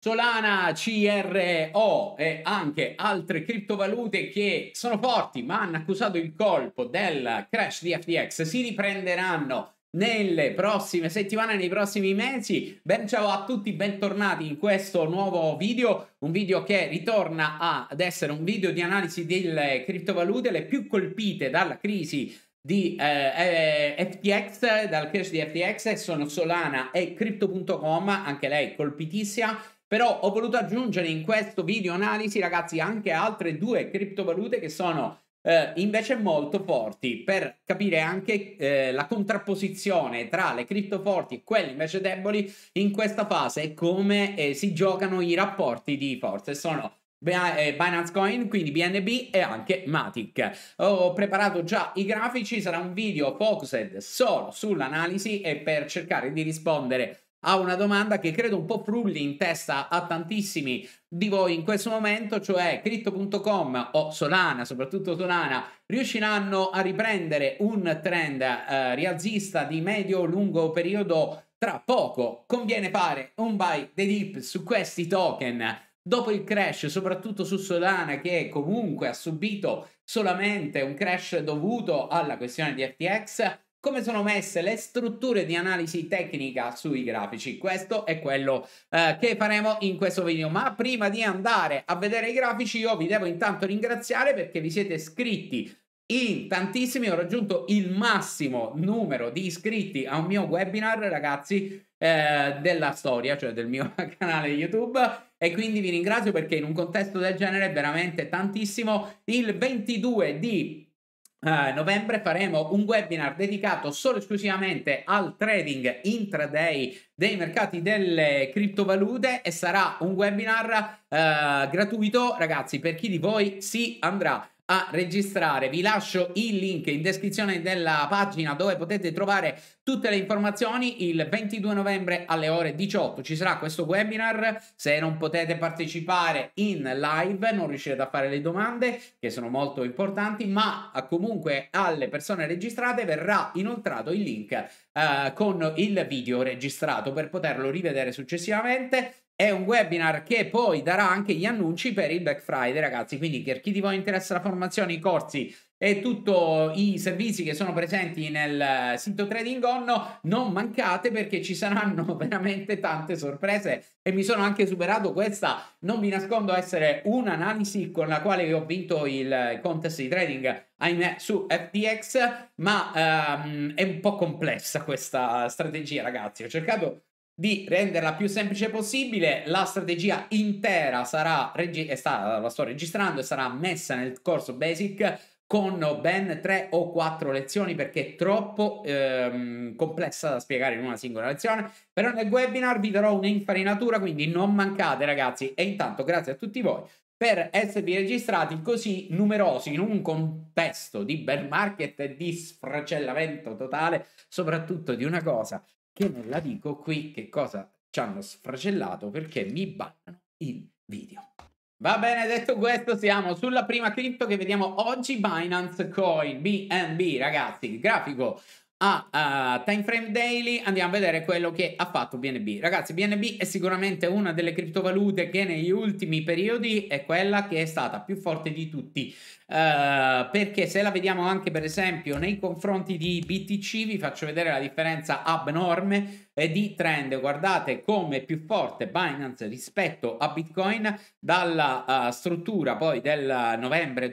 Solana, CRO e anche altre criptovalute che sono forti ma hanno accusato il colpo del crash di FTX si riprenderanno nelle prossime settimane, nei prossimi mesi. Ben ciao a tutti, bentornati in questo nuovo video, un video che ritorna ad essere un video di analisi delle criptovalute, le più colpite dalla crisi di eh, eh FTX, dal crash di FTX, sono Solana e Crypto.com, anche lei colpitissima però ho voluto aggiungere in questo video analisi, ragazzi, anche altre due criptovalute che sono eh, invece molto forti per capire anche eh, la contrapposizione tra le cripto forti e quelle invece deboli in questa fase e come eh, si giocano i rapporti di forze. Sono eh, Binance Coin, quindi BNB e anche Matic. Ho preparato già i grafici, sarà un video focused solo sull'analisi e per cercare di rispondere a a una domanda che credo un po' frulli in testa a tantissimi di voi in questo momento, cioè crypto.com o Solana, soprattutto Solana, riusciranno a riprendere un trend eh, rialzista di medio-lungo periodo tra poco. Conviene fare un buy the dip su questi token dopo il crash, soprattutto su Solana che comunque ha subito solamente un crash dovuto alla questione di FTX come sono messe le strutture di analisi tecnica sui grafici. Questo è quello eh, che faremo in questo video. Ma prima di andare a vedere i grafici, io vi devo intanto ringraziare perché vi siete iscritti in tantissimi. Ho raggiunto il massimo numero di iscritti a un mio webinar, ragazzi, eh, della storia, cioè del mio canale YouTube e quindi vi ringrazio perché in un contesto del genere è veramente tantissimo. Il 22 di eh, novembre faremo un webinar dedicato solo e esclusivamente al trading intraday dei mercati delle criptovalute e sarà un webinar uh, gratuito ragazzi per chi di voi si andrà a registrare. Vi lascio il link in descrizione della pagina dove potete trovare tutte le informazioni. Il 22 novembre alle ore 18 ci sarà questo webinar. Se non potete partecipare in live, non riuscirete a fare le domande che sono molto importanti, ma comunque alle persone registrate verrà inoltrato il link eh, con il video registrato per poterlo rivedere successivamente è un webinar che poi darà anche gli annunci per il Black Friday, ragazzi. Quindi, per chi di voi interessa la formazione, i corsi e tutti i servizi che sono presenti nel eh, sito Trading Onno, non mancate perché ci saranno veramente tante sorprese e mi sono anche superato questa, non vi nascondo essere un'analisi con la quale ho vinto il contest di trading ahimè su FTX, ma um, è un po' complessa questa strategia, ragazzi. Ho cercato di renderla più semplice possibile. La strategia intera sarà regi- eh, sta, la sto registrando e sarà messa nel corso Basic con ben tre o quattro lezioni perché è troppo ehm, complessa da spiegare in una singola lezione. Però nel webinar vi darò un'infarinatura, quindi non mancate ragazzi. E intanto grazie a tutti voi per esservi registrati così numerosi in un contesto di bear market e di sfracellamento totale, soprattutto di una cosa che non la dico qui che cosa ci hanno sfracellato perché mi bannano il video. Va bene, detto questo, siamo sulla prima cripto che vediamo oggi, Binance Coin, BNB, ragazzi, il grafico a uh, Time Frame Daily andiamo a vedere quello che ha fatto BNB. Ragazzi, BNB è sicuramente una delle criptovalute che negli ultimi periodi è quella che è stata più forte di tutti. Uh, perché se la vediamo anche per esempio nei confronti di BTC, vi faccio vedere la differenza abnorme di trend. Guardate come è più forte Binance rispetto a Bitcoin dalla uh, struttura poi del novembre 2022.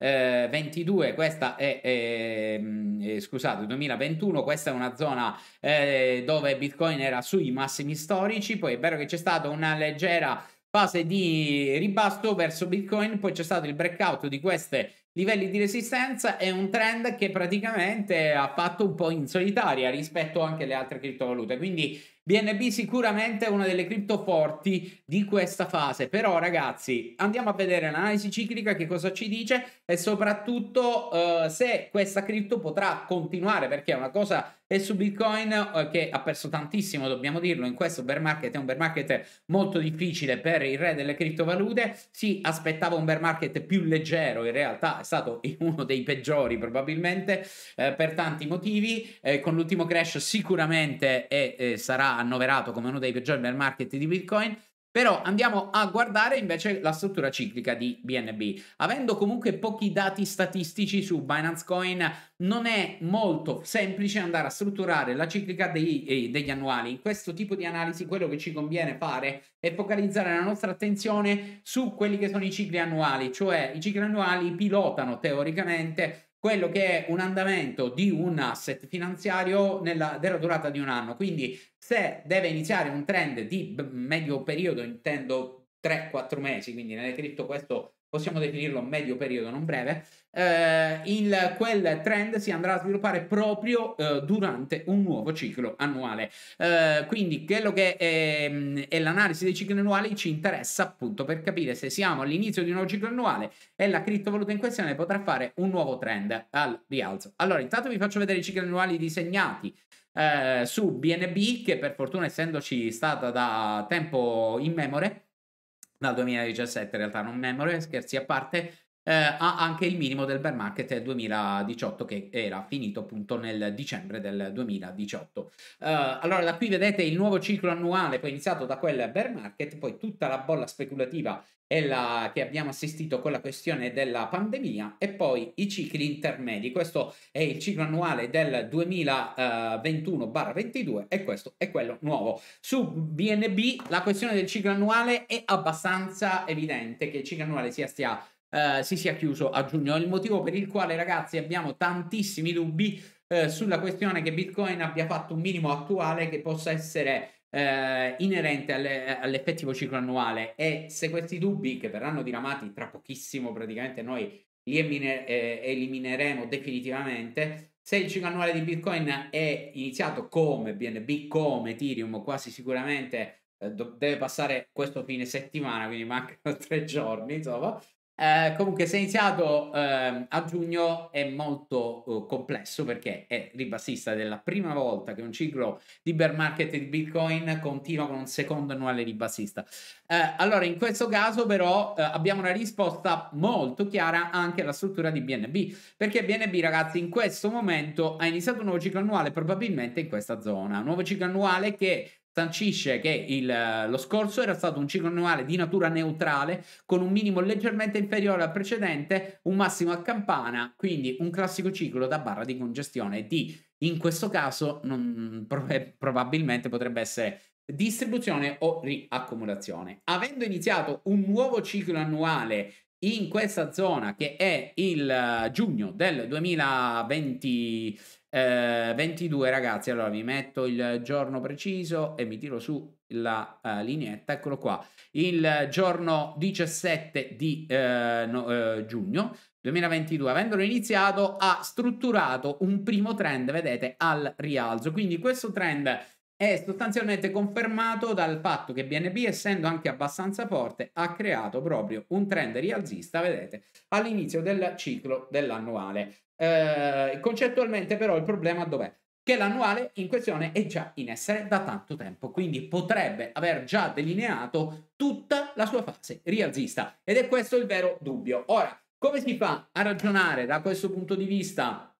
Eh, Questa è, è, è mm, eh, scusate, 2021. Questa è una zona eh, dove Bitcoin era sui massimi storici. Poi è vero che c'è stata una leggera fase di ribasso verso Bitcoin, poi c'è stato il breakout di queste livelli di resistenza è un trend che praticamente ha fatto un po' in solitaria rispetto anche alle altre criptovalute. Quindi BNB sicuramente è una delle cripto forti di questa fase, però ragazzi andiamo a vedere l'analisi ciclica che cosa ci dice e soprattutto eh, se questa cripto potrà continuare perché è una cosa è su Bitcoin eh, che ha perso tantissimo, dobbiamo dirlo, in questo bear market è un bear market molto difficile per il re delle criptovalute, si aspettava un bear market più leggero, in realtà è stato uno dei peggiori probabilmente eh, per tanti motivi, eh, con l'ultimo crash sicuramente è, eh, sarà annoverato come uno dei peggiori bear market di Bitcoin, però andiamo a guardare invece la struttura ciclica di BNB. Avendo comunque pochi dati statistici su Binance Coin, non è molto semplice andare a strutturare la ciclica dei, eh, degli annuali. In questo tipo di analisi quello che ci conviene fare è focalizzare la nostra attenzione su quelli che sono i cicli annuali, cioè i cicli annuali pilotano teoricamente quello che è un andamento di un asset finanziario nella, della durata di un anno. Quindi se deve iniziare un trend di medio periodo, intendo 3-4 mesi, quindi nelle cripto questo possiamo definirlo medio periodo, non breve, eh, il, quel trend si andrà a sviluppare proprio eh, durante un nuovo ciclo annuale. Eh, quindi quello che è, mm, è l'analisi dei cicli annuali ci interessa appunto per capire se siamo all'inizio di un nuovo ciclo annuale e la criptovaluta in questione potrà fare un nuovo trend al rialzo. Allora, intanto vi faccio vedere i cicli annuali disegnati. Eh, su BNB che per fortuna essendoci stata da tempo in memore dal 2017 in realtà, non memory scherzi a parte, eh, ha anche il minimo del bear market del 2018 che era finito appunto nel dicembre del 2018. Eh, allora da qui vedete il nuovo ciclo annuale, poi iniziato da quel bear market, poi tutta la bolla speculativa e la, che abbiamo assistito con la questione della pandemia e poi i cicli intermedi. Questo è il ciclo annuale del 2021-22 e questo è quello nuovo. Su BNB la questione del ciclo annuale è abbastanza evidente che il ciclo annuale sia stia eh, si sia chiuso a giugno. Il motivo per il quale, ragazzi, abbiamo tantissimi dubbi eh, sulla questione che Bitcoin abbia fatto un minimo attuale che possa essere eh, inerente alle, all'effettivo ciclo annuale e se questi dubbi che verranno diramati tra pochissimo praticamente noi li emine, eh, elimineremo definitivamente se il ciclo annuale di bitcoin è iniziato come BNB come Ethereum quasi sicuramente eh, do- deve passare questo fine settimana quindi mancano tre giorni insomma eh, comunque, se è iniziato eh, a giugno è molto eh, complesso perché è ribassista della prima volta che un ciclo di bear market di Bitcoin continua con un secondo annuale ribassista. Eh, allora, in questo caso, però, eh, abbiamo una risposta molto chiara anche alla struttura di BNB perché BNB, ragazzi, in questo momento ha iniziato un nuovo ciclo annuale, probabilmente in questa zona. Un nuovo ciclo annuale che Sancisce che il, eh, lo scorso era stato un ciclo annuale di natura neutrale con un minimo leggermente inferiore al precedente, un massimo a campana, quindi un classico ciclo da barra di congestione di, In questo caso non, probabilmente potrebbe essere distribuzione o riaccumulazione. Avendo iniziato un nuovo ciclo annuale in questa zona che è il eh, giugno del 2020, eh, 22 ragazzi, allora vi metto il giorno preciso e mi tiro su la uh, lineetta, eccolo qua, il giorno 17 di uh, no, uh, giugno 2022, avendolo iniziato, ha strutturato un primo trend, vedete, al rialzo. Quindi questo trend è sostanzialmente confermato dal fatto che BNB, essendo anche abbastanza forte, ha creato proprio un trend rialzista, vedete, all'inizio del ciclo dell'annuale. Eh, concettualmente però il problema dov'è? Che l'annuale in questione è già in essere da tanto tempo, quindi potrebbe aver già delineato tutta la sua fase rialzista ed è questo il vero dubbio. Ora, come si fa a ragionare da questo punto di vista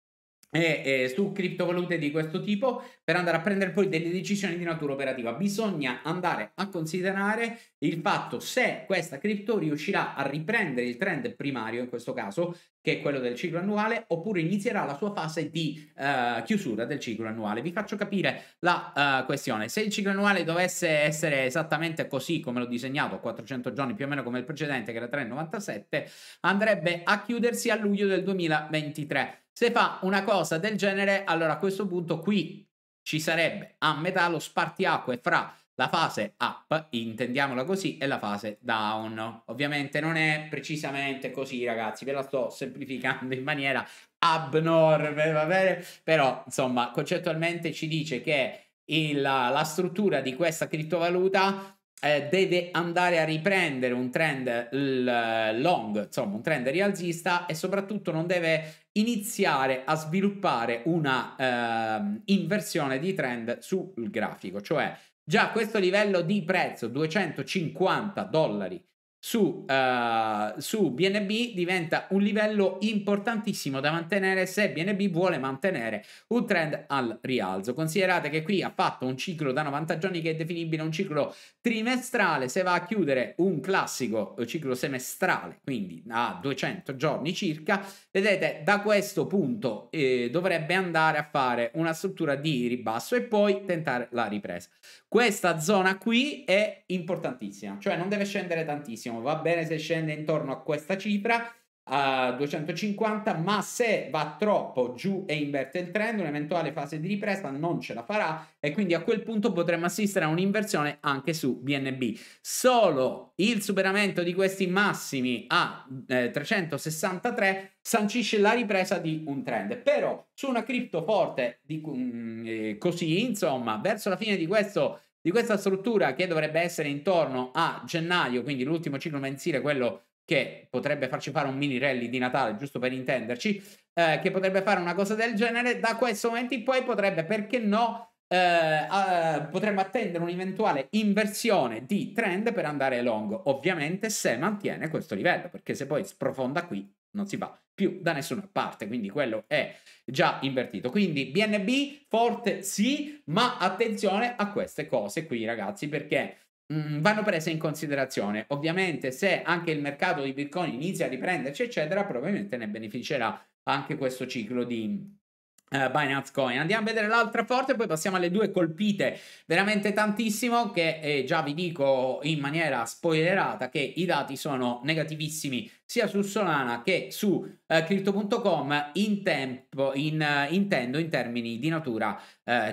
eh, eh, su criptovalute di questo tipo per andare a prendere poi delle decisioni di natura operativa. Bisogna andare a considerare il fatto se questa cripto riuscirà a riprendere il trend primario, in questo caso, che è quello del ciclo annuale, oppure inizierà la sua fase di uh, chiusura del ciclo annuale. Vi faccio capire la uh, questione. Se il ciclo annuale dovesse essere esattamente così come l'ho disegnato, 400 giorni più o meno come il precedente, che era 3,97, andrebbe a chiudersi a luglio del 2023 se fa una cosa del genere, allora a questo punto qui ci sarebbe a metà lo spartiacque fra la fase up, intendiamola così, e la fase down. Ovviamente non è precisamente così, ragazzi, ve la sto semplificando in maniera abnorme, va bene? Però, insomma, concettualmente ci dice che il, la struttura di questa criptovaluta eh, deve andare a riprendere un trend long, insomma, un trend rialzista e soprattutto non deve iniziare a sviluppare una eh, inversione di trend sul grafico, cioè già a questo livello di prezzo 250 dollari su, uh, su BNB diventa un livello importantissimo da mantenere se BNB vuole mantenere un trend al rialzo. Considerate che qui ha fatto un ciclo da 90 giorni che è definibile un ciclo trimestrale, se va a chiudere un classico eh, ciclo semestrale, quindi a 200 giorni circa, vedete da questo punto eh, dovrebbe andare a fare una struttura di ribasso e poi tentare la ripresa. Questa zona qui è importantissima, cioè non deve scendere tantissimo, va bene se scende intorno a questa cifra a 250, ma se va troppo giù e inverte il trend, un'eventuale fase di ripresa non ce la farà e quindi a quel punto potremmo assistere a un'inversione anche su BNB. Solo il superamento di questi massimi a eh, 363 sancisce la ripresa di un trend. Però su una cripto forte di, mh, mm, eh, così, insomma, verso la fine di questo di questa struttura che dovrebbe essere intorno a gennaio, quindi l'ultimo ciclo mensile, quello che potrebbe farci fare un mini rally di Natale, giusto per intenderci, eh, che potrebbe fare una cosa del genere, da questo momento in poi potrebbe, perché no, eh, eh, potremmo attendere un'eventuale inversione di trend per andare long, ovviamente se mantiene questo livello, perché se poi sprofonda qui non si va più da nessuna parte, quindi quello è già invertito. Quindi BNB forte sì, ma attenzione a queste cose qui ragazzi, perché Mm, vanno prese in considerazione. Ovviamente se anche il mercato di Bitcoin inizia a riprenderci, eccetera, probabilmente ne beneficerà anche questo ciclo di Uh, Binance Coin. Andiamo a vedere l'altra forte, poi passiamo alle due colpite veramente tantissimo che eh, già vi dico in maniera spoilerata che i dati sono negativissimi sia su Solana che su uh, eh, crypto.com in tempo, in, uh, intendo in termini di natura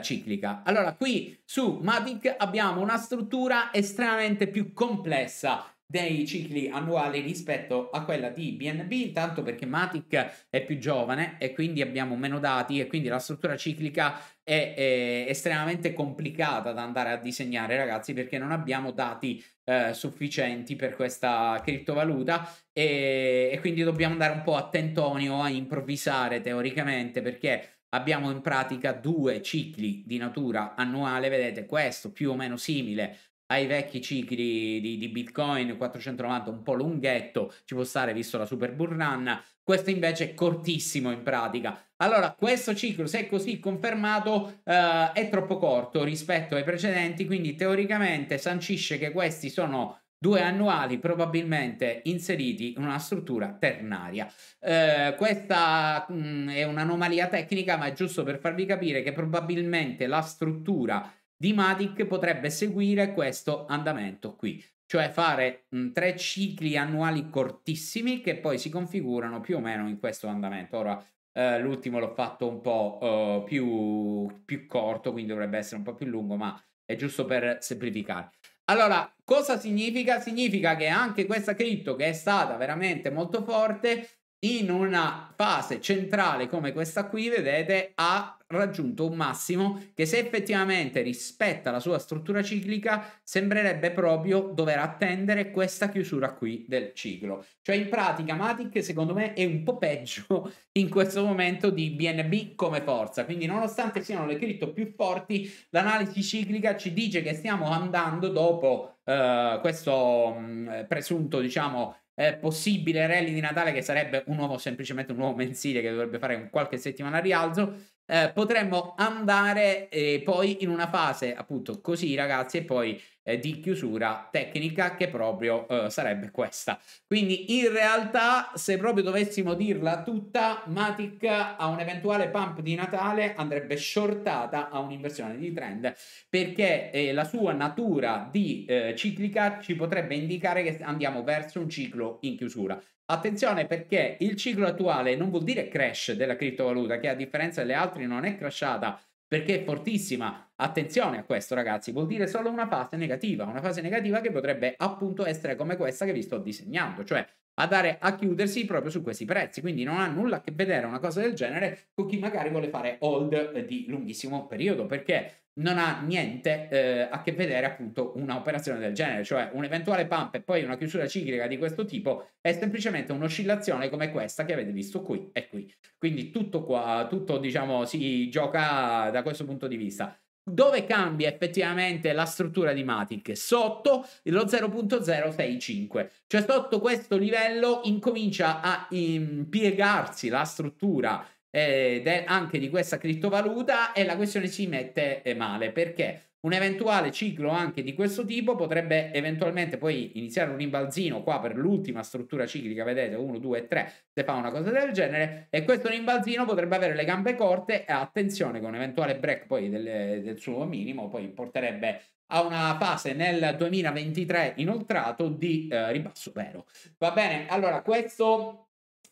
ciclica. Allora qui su Matic abbiamo una struttura estremamente più complessa dei cicli annuali rispetto a quella di BNB, intanto perché Matic è più giovane e quindi abbiamo meno dati e quindi la struttura ciclica è, è estremamente complicata da andare a disegnare, ragazzi, perché non abbiamo dati eh, sufficienti per questa criptovaluta e, e quindi dobbiamo andare un po' attentoni o a improvvisare teoricamente perché abbiamo in pratica due cicli di natura annuale, vedete questo più o meno simile ai vecchi cicli di, di Bitcoin 490 un po' lunghetto, ci può stare visto la super bull run, questo invece è cortissimo in pratica. Allora, questo ciclo, se è così confermato, eh, è troppo corto rispetto ai precedenti, quindi teoricamente sancisce che questi sono due annuali probabilmente inseriti in una struttura ternaria. Eh, questa mh, mm, è un'anomalia tecnica, ma è giusto per farvi capire che probabilmente la struttura di Matic potrebbe seguire questo andamento qui, cioè fare mh, tre cicli annuali cortissimi che poi si configurano più o meno in questo andamento. Ora, eh, l'ultimo l'ho fatto un po' eh, più, più corto, quindi dovrebbe essere un po' più lungo, ma è giusto per semplificare. Allora, cosa significa? Significa che anche questa cripto che è stata veramente molto forte in una fase centrale come questa qui, vedete, ha raggiunto un massimo che se effettivamente rispetta la sua struttura ciclica sembrerebbe proprio dover attendere questa chiusura qui del ciclo. Cioè in pratica Matic secondo me è un po' peggio in questo momento di BNB come forza, quindi nonostante siano le cripto più forti, l'analisi ciclica ci dice che stiamo andando dopo Uh, questo mh, mm, presunto diciamo eh, possibile rally di Natale, che sarebbe un nuovo, semplicemente un nuovo mensile che dovrebbe fare un qualche settimana a rialzo, eh, potremmo andare eh, poi in una fase appunto così, ragazzi, e poi eh, di chiusura tecnica che proprio eh, sarebbe questa. Quindi in realtà se proprio dovessimo dirla tutta, Matic a un eventuale pump di Natale andrebbe shortata a un'inversione di trend perché eh, la sua natura di eh, ciclica ci potrebbe indicare che andiamo verso un ciclo in chiusura. Attenzione perché il ciclo attuale non vuol dire crash della criptovaluta che a differenza delle altre non è crashata perché è fortissima Attenzione a questo ragazzi, vuol dire solo una fase negativa, una fase negativa che potrebbe appunto essere come questa che vi sto disegnando, cioè andare a chiudersi proprio su questi prezzi, quindi non ha nulla a che vedere una cosa del genere con chi magari vuole fare hold di lunghissimo periodo, perché non ha niente eh, a che vedere appunto un'operazione del genere, cioè un eventuale pump e poi una chiusura ciclica di questo tipo è semplicemente un'oscillazione come questa che avete visto qui e qui. Quindi tutto qua, tutto diciamo si gioca da questo punto di vista. Dove cambia effettivamente la struttura di Matic? Sotto lo 0.065, cioè sotto questo livello incomincia a impiegarsi la struttura eh, anche di questa criptovaluta e la questione si mette eh, male perché un eventuale ciclo anche di questo tipo potrebbe eventualmente poi iniziare un rimbalzino qua per l'ultima struttura ciclica, vedete 1, 2, 3, se fa una cosa del genere, e questo rimbalzino potrebbe avere le gambe corte e attenzione che un eventuale break poi del, del suo minimo poi porterebbe a una fase nel 2023 inoltrato di eh, ribasso vero. Va bene, allora questo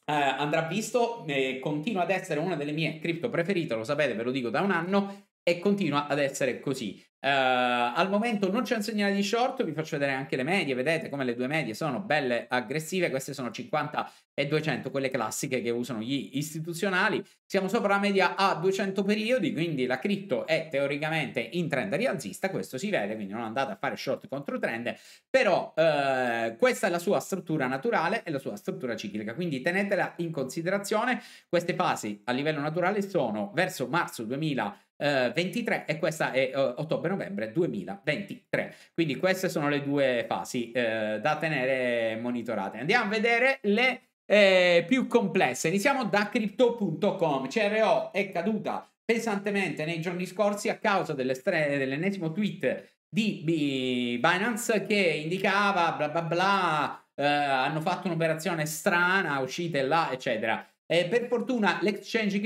eh, andrà visto, eh, continua ad essere una delle mie cripto preferite, lo sapete, ve lo dico da un anno e continua ad essere così. Uh, al momento non c'è un segnale di short, vi faccio vedere anche le medie, vedete come le due medie sono belle aggressive, queste sono 50 e 200, quelle classiche che usano gli istituzionali, siamo sopra la media a 200 periodi, quindi la cripto è teoricamente in trend rialzista, questo si vede, quindi non andate a fare short contro trend, però uh, questa è la sua struttura naturale e la sua struttura ciclica, quindi tenetela in considerazione, queste fasi a livello naturale sono verso marzo 2000 23 eh, e questa è eh, ottobre-novembre 2023. Quindi queste sono le due fasi eh, da tenere monitorate. Andiamo a vedere le eh, più complesse. Iniziamo da crypto.com. CRO è caduta pesantemente nei giorni scorsi a causa dell'ennesimo tweet di Binance che indicava bla bla bla, eh, hanno fatto un'operazione strana, uscite là, eccetera. Eh, per fortuna l'exchange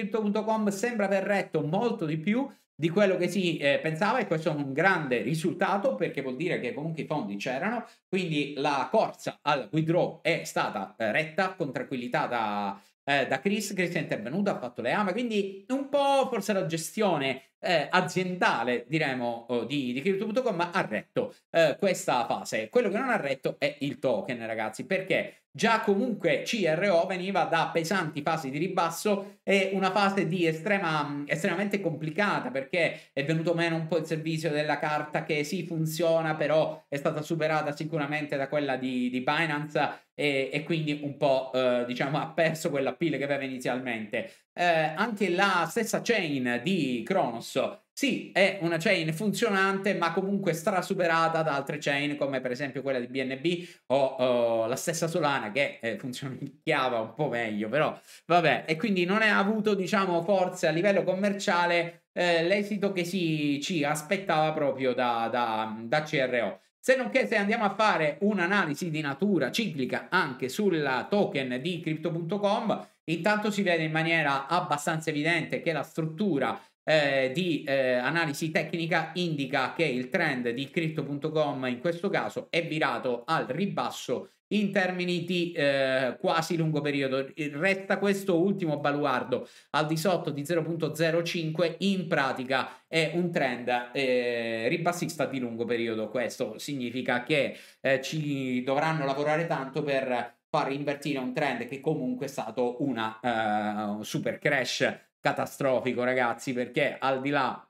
sembra aver retto molto di più di quello che si eh, pensava e questo è un grande risultato perché vuol dire che comunque i fondi c'erano, quindi la corsa al withdraw è stata eh, retta con tranquillità da, eh, da Chris, Chris è intervenuto, ha fatto le ame, quindi un po' forse la gestione eh, aziendale, diremo, oh, di, di Crypto.com ha retto eh, questa fase. Quello che non ha retto è il token, ragazzi, perché Già comunque CRO veniva da pesanti fasi di ribasso e una fase di estrema, estremamente complicata perché è venuto meno un po' il servizio della carta che sì funziona però è stata superata sicuramente da quella di, di Binance e, e, quindi un po' eh, diciamo ha perso quella pill che aveva inizialmente. Eh, anche la stessa chain di Kronos sì, è una chain funzionante, ma comunque strasuperata da altre chain, come per esempio quella di BNB o, o la stessa Solana, che eh, funzionava un po' meglio, però vabbè, e quindi non ha avuto, diciamo, forse a livello commerciale eh, l'esito che si ci aspettava proprio da, da, da CRO. Se non che se andiamo a fare un'analisi di natura ciclica anche sulla token di crypto.com, intanto si vede in maniera abbastanza evidente che la struttura eh, di eh, analisi tecnica indica che il trend di crypto.com in questo caso è virato al ribasso in termini di eh, quasi lungo periodo. Resta questo ultimo baluardo al di sotto di 0.05, in pratica è un trend eh, ribassista di lungo periodo. Questo significa che eh, ci dovranno lavorare tanto per far invertire un trend che comunque è stato una uh, super crash catastrofico, ragazzi, perché al di là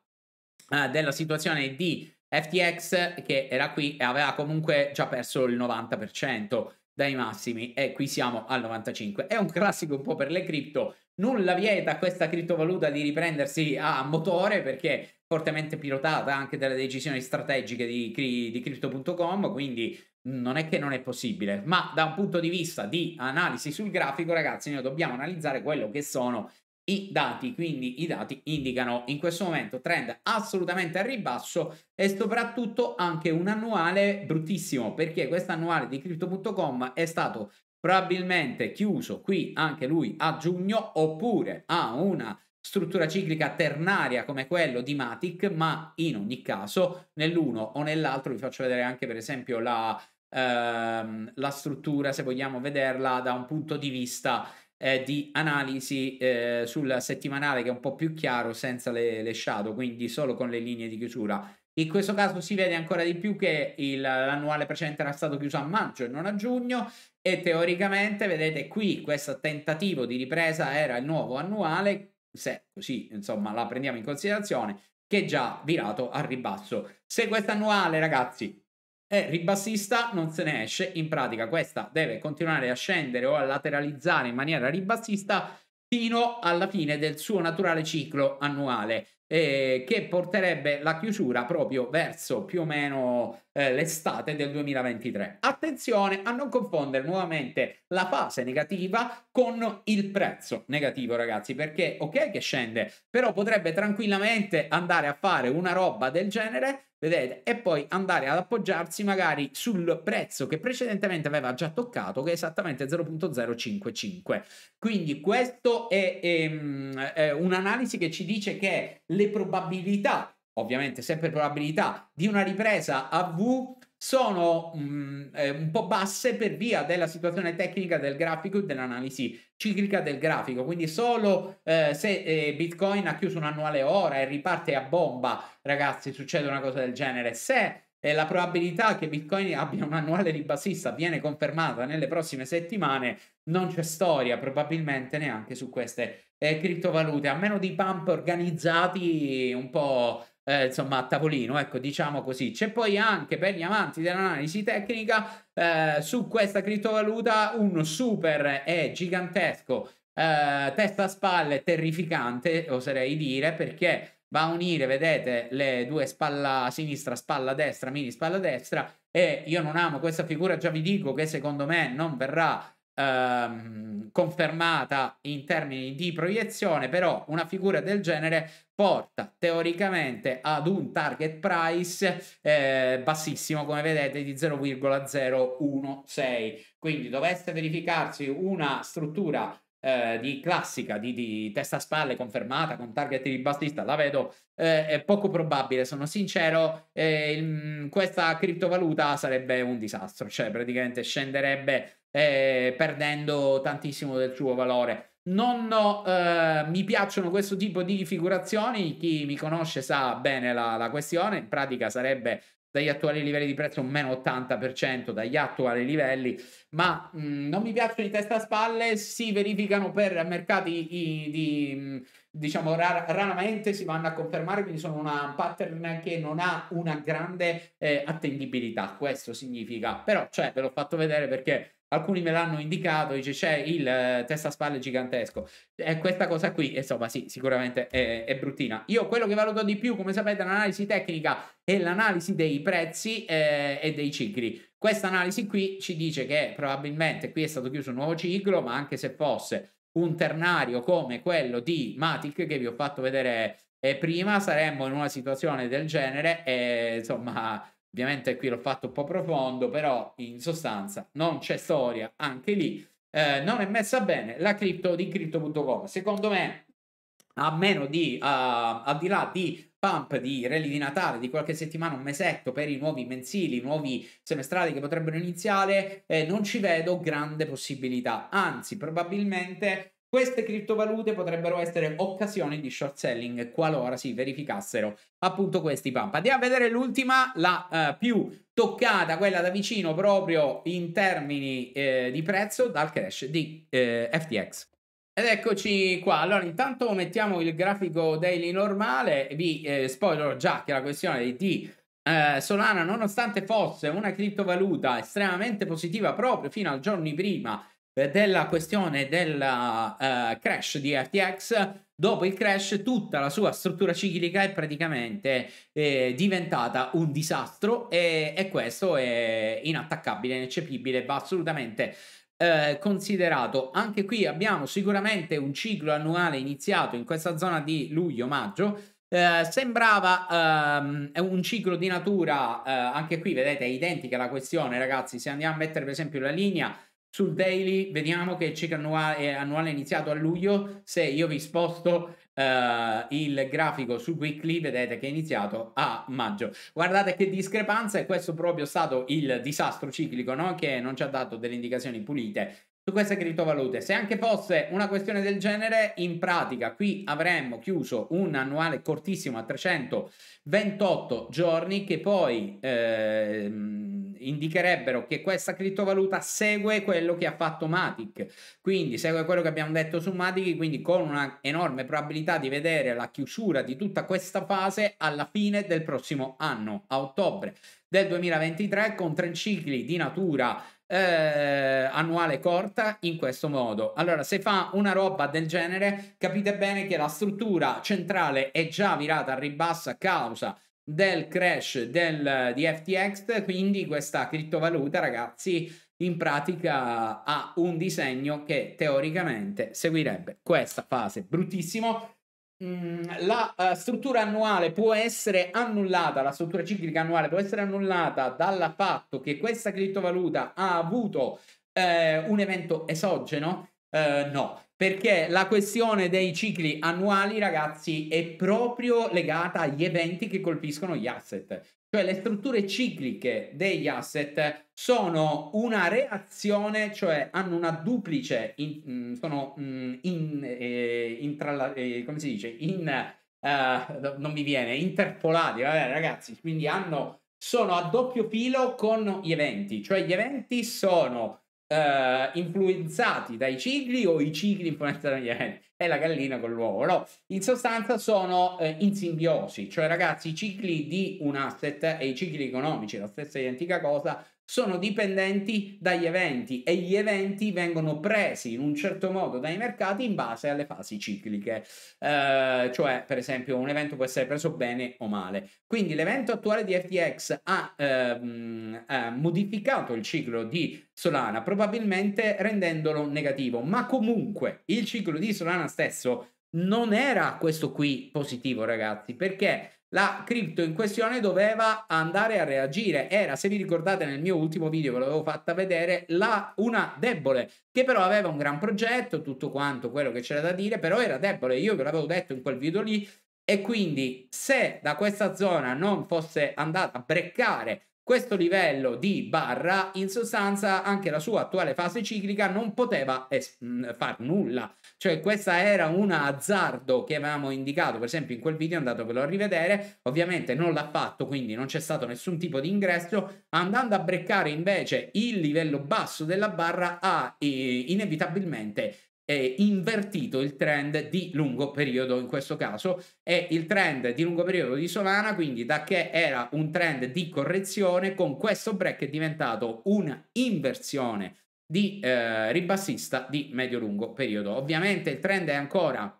eh, della situazione di FTX che era qui e aveva comunque già perso il 90% dai massimi e qui siamo al 95%. È un classico un po' per le cripto, nulla vieta a questa criptovaluta di riprendersi a motore perché fortemente pilotata anche dalle decisioni strategiche di, cri- di crypto.com, quindi non è che non è possibile, ma da un punto di vista di analisi sul grafico, ragazzi, noi dobbiamo analizzare quello che sono i dati, quindi i dati indicano in questo momento trend assolutamente a ribasso e soprattutto anche un annuale bruttissimo perché questo annuale di crypto.com è stato probabilmente chiuso qui anche lui a giugno oppure ha una struttura ciclica ternaria come quello di Matic, ma in ogni caso nell'uno o nell'altro vi faccio vedere anche per esempio la, ehm, la struttura se vogliamo vederla da un punto di vista eh, di analisi eh, sul settimanale che è un po' più chiaro senza le, le, shadow, quindi solo con le linee di chiusura. In questo caso si vede ancora di più che il, l'annuale precedente era stato chiuso a maggio e non a giugno e teoricamente, vedete qui, questo tentativo di ripresa era il nuovo annuale, se così insomma la prendiamo in considerazione, che è già virato al ribasso. Se questo annuale, ragazzi, e ribassista, non se ne esce. In pratica, questa deve continuare a scendere o a lateralizzare in maniera ribassista fino alla fine del suo naturale ciclo annuale eh, che porterebbe la chiusura proprio verso più o meno eh, l'estate del 2023. Attenzione a non confondere nuovamente la fase negativa con il prezzo negativo, ragazzi, perché ok che scende, però potrebbe tranquillamente andare a fare una roba del genere vedete, e poi andare ad appoggiarsi magari sul prezzo che precedentemente aveva già toccato, che è esattamente 0.055. Quindi questo è, è, ehm, è un'analisi che ci dice che le probabilità, ovviamente sempre probabilità, di una ripresa a V sono mh, mm, eh, un po' basse per via della situazione tecnica del grafico e dell'analisi ciclica del grafico. Quindi solo eh, se eh, Bitcoin ha chiuso un annuale ora e riparte a bomba, ragazzi, succede una cosa del genere. Se e la probabilità che Bitcoin abbia un annuale ribassista viene confermata nelle prossime settimane, non c'è storia probabilmente neanche su queste eh, criptovalute, a meno di pump organizzati un po' eh, insomma a tavolino, ecco diciamo così. C'è poi anche per gli amanti dell'analisi tecnica eh, su questa criptovaluta un super e gigantesco eh, testa a spalle terrificante, oserei dire, perché va a unire, vedete, le due spalla sinistra, spalla destra, mini spalla destra e io non amo questa figura, già vi dico che secondo me non verrà ehm, confermata in termini di proiezione, però una figura del genere porta teoricamente ad un target price eh, bassissimo, come vedete, di 0,016. Quindi dovesse verificarsi una struttura eh, di classica, di, di testa a spalle confermata con target di Bastista, la vedo eh, poco probabile, sono sincero, eh, il, mm, questa criptovaluta sarebbe un disastro, cioè praticamente scenderebbe eh, perdendo tantissimo del suo valore. Non eh, mi piacciono questo tipo di figurazioni, chi mi conosce sa bene la, la questione, in pratica sarebbe dagli attuali livelli di prezzo meno 80% dagli attuali livelli, ma mh, non mi piacciono i testa a spalle, si verificano per mercati i, di, diciamo rar- raramente si vanno a confermare, quindi sono una pattern che non ha una grande eh, attendibilità, questo significa, però cioè, ve l'ho fatto vedere perché alcuni me l'hanno indicato, dice c'è il eh, testa spalle gigantesco. è questa cosa qui, insomma, sì, sicuramente è, è, bruttina. Io quello che valuto di più, come sapete, è l'analisi tecnica e l'analisi dei prezzi eh, e dei cicli. Questa analisi qui ci dice che probabilmente qui è stato chiuso un nuovo ciclo, ma anche se fosse un ternario come quello di Matic che vi ho fatto vedere eh, prima, saremmo in una situazione del genere e insomma Ovviamente qui l'ho fatto un po' profondo, però in sostanza non c'è storia anche lì. Eh, non è messa bene la cripto di crypto.com. Secondo me, a meno di, uh, al di là di pump di rally di Natale di qualche settimana, un mesetto per i nuovi mensili, i nuovi semestrali che potrebbero iniziare, eh, non ci vedo grande possibilità. Anzi, probabilmente queste criptovalute potrebbero essere occasioni di short selling qualora si verificassero appunto questi pump. Andiamo a vedere l'ultima, la uh, più toccata, quella da vicino proprio in termini eh, di prezzo dal crash di eh, FTX. Ed eccoci qua, allora intanto mettiamo il grafico daily normale, vi eh, spoilerò già che la questione di eh, Solana nonostante fosse una criptovaluta estremamente positiva proprio fino al giorno prima della questione del uh, eh, crash di RTX. dopo il crash tutta la sua struttura ciclica è praticamente eh, diventata un disastro e, e, questo è inattaccabile, ineccepibile, va assolutamente eh, considerato. Anche qui abbiamo sicuramente un ciclo annuale iniziato in questa zona di luglio-maggio. Eh, sembrava ehm, un ciclo di natura, eh, anche qui vedete, è identica la questione ragazzi, se andiamo a mettere per esempio la linea sul daily vediamo che il check annuale, eh, annuale è iniziato a luglio, se io vi sposto Uh, il grafico su weekly vedete che è iniziato a maggio guardate che discrepanza e questo proprio è stato il disastro ciclico no? che non ci ha dato delle indicazioni pulite su queste criptovalute. Se anche fosse una questione del genere, in pratica qui avremmo chiuso un annuale cortissimo a 328 giorni che poi eh, indicherebbero che questa criptovaluta segue quello che ha fatto Matic, quindi segue quello che abbiamo detto su Matic, quindi con una enorme probabilità di vedere la chiusura di tutta questa fase alla fine del prossimo anno, a ottobre del 2023, con tre cicli di natura eh, annuale corta in questo modo. Allora, se fa una roba del genere, capite bene che la struttura centrale è già virata a ribasso a causa del crash del, di FTX, quindi questa criptovaluta, ragazzi, in pratica ha un disegno che teoricamente seguirebbe questa fase bruttissimo Mm, la uh, struttura annuale può essere annullata, la struttura ciclica annuale può essere annullata dal fatto che questa criptovaluta ha avuto eh, un evento esogeno? Eh, no, perché la questione dei cicli annuali, ragazzi, è proprio legata agli eventi che colpiscono gli asset cioè le strutture cicliche degli asset sono una reazione, cioè hanno una duplice, in, mm, sono mm, in, in, eh, in tralla, eh, come si dice, in, uh, non mi viene, interpolati, vabbè ragazzi, quindi hanno, sono a doppio filo con gli eventi, cioè gli eventi sono eh, influenzati dai cicli o i cicli influenzati dagli alieni. È la gallina con l'uovo, no? In sostanza sono eh, in simbiosi, cioè ragazzi, i cicli di un asset e i cicli economici, la stessa identica cosa, sono dipendenti dagli eventi e gli eventi vengono presi in un certo modo dai mercati in base alle fasi cicliche, eh, cioè per esempio un evento può essere preso bene o male. Quindi l'evento attuale di FTX ha, ehm, ha modificato il ciclo di Solana, probabilmente rendendolo negativo, ma comunque il ciclo di Solana stesso non era questo qui positivo, ragazzi, perché la cripto in questione doveva andare a reagire. Era, se vi ricordate nel mio ultimo video ve l'avevo fatta vedere, la, una debole, che però aveva un gran progetto, tutto quanto quello che c'era da dire, però era debole, io ve l'avevo detto in quel video lì, e quindi se da questa zona non fosse andata a breccare questo livello di barra, in sostanza, anche la sua attuale fase ciclica non poteva es- mm, far nulla. Cioè, questa era un azzardo che avevamo indicato, per esempio, in quel video, andatevelo a rivedere. Ovviamente non l'ha fatto, quindi non c'è stato nessun tipo di ingresso. Andando a breccare invece il livello basso della barra, ha eh, inevitabilmente eh, invertito il trend di lungo periodo in questo caso e il trend di lungo periodo di Solana quindi da che era un trend di correzione con questo break è diventato un'inversione di eh, ribassista di medio lungo periodo ovviamente il trend è ancora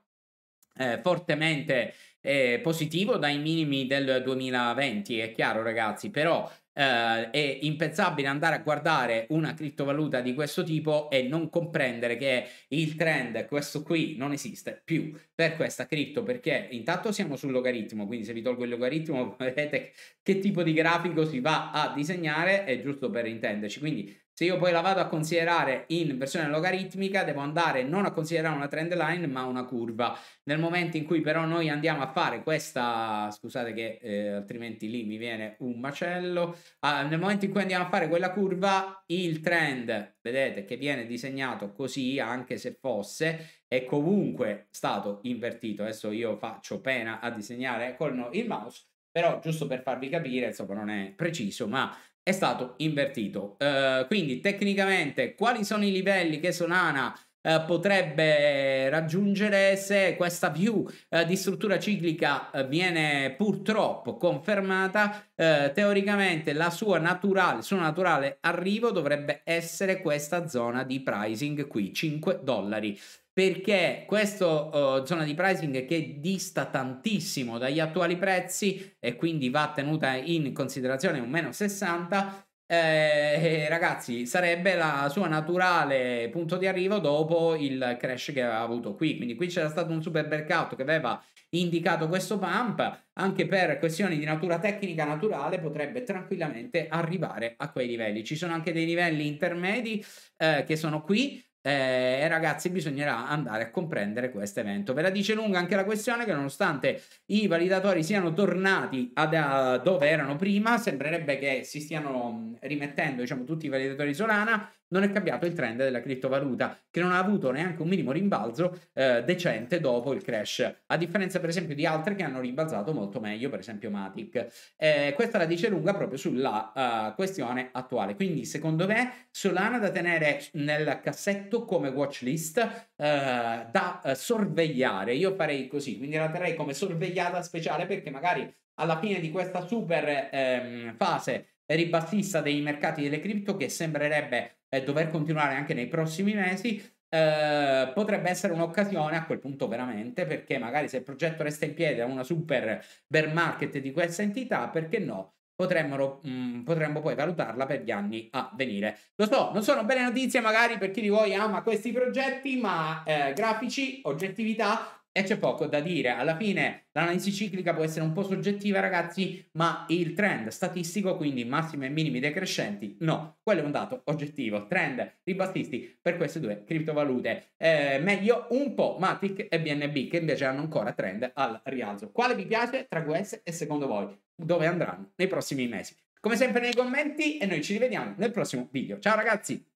eh, fortemente eh, positivo dai minimi del 2020 è chiaro ragazzi però eh, è impensabile andare a guardare una criptovaluta di questo tipo e non comprendere che il trend, questo qui, non esiste più per questa cripto perché intanto siamo sul logaritmo, quindi se vi tolgo il logaritmo vedete che tipo di grafico si va a disegnare, è giusto per intenderci, quindi se io poi la vado a considerare in versione logaritmica, devo andare non a considerare una trend line, ma una curva. Nel momento in cui però noi andiamo a fare questa, scusate che eh, altrimenti lì mi viene un macello, ah, nel momento in cui andiamo a fare quella curva, il trend, vedete che viene disegnato così, anche se fosse, è comunque stato invertito. Adesso io faccio pena a disegnare con il mouse, però giusto per farvi capire, insomma non è preciso, ma è stato invertito. Uh, quindi tecnicamente quali sono i livelli che Solana eh, potrebbe raggiungere se questa view eh, di struttura ciclica eh, viene purtroppo confermata. Eh, teoricamente la sua naturale, il suo naturale arrivo dovrebbe essere questa zona di pricing qui, 5 dollari perché questa uh, oh, zona di pricing che dista tantissimo dagli attuali prezzi e quindi va tenuta in considerazione un meno 60 eh, ragazzi, sarebbe la sua naturale punto di arrivo dopo il crash che aveva avuto qui. Quindi qui c'era stato un super breakout che aveva indicato questo pump. Anche per questioni di natura tecnica naturale potrebbe tranquillamente arrivare a quei livelli. Ci sono anche dei livelli intermedi eh, che sono qui eh, ragazzi bisognerà andare a comprendere questo evento. Ve la dice lunga anche la questione che nonostante i validatori siano tornati ad, a dove erano prima, sembrerebbe che si stiano mm, rimettendo diciamo, tutti i validatori Solana non è cambiato il trend della criptovaluta, che non ha avuto neanche un minimo rimbalzo eh, decente dopo il crash, a differenza per esempio di altre che hanno rimbalzato molto meglio, per esempio Matic. Eh, questa la dice lunga proprio sulla uh, questione attuale. Quindi secondo me Solana da tenere nel cassetto come watchlist, uh, eh, da uh, sorvegliare. Io farei così, quindi la terrei come sorvegliata speciale perché magari alla fine di questa super ehm, fase ribassista dei mercati delle cripto che sembrerebbe eh, dover continuare anche nei prossimi mesi, eh, potrebbe essere un'occasione a quel punto veramente perché magari se il progetto resta in piedi a una super bear market di questa entità, perché no? Potremmo, mh, mm, potremmo poi valutarla per gli anni a venire. Lo so, non sono belle notizie magari per chi di voi ama ah, questi progetti, ma eh, grafici, oggettività, e c'è poco da dire. Alla fine l'analisi ciclica può essere un po' soggettiva, ragazzi, ma il trend statistico, quindi massimi e minimi decrescenti, no. Quello è un dato oggettivo. Trend ribassisti per queste due criptovalute. Eh, meglio un po' Matic e BNB, che invece hanno ancora trend al rialzo. Quale vi piace tra queste e secondo voi dove andranno nei prossimi mesi? Come sempre nei commenti e noi ci rivediamo nel prossimo video. Ciao ragazzi!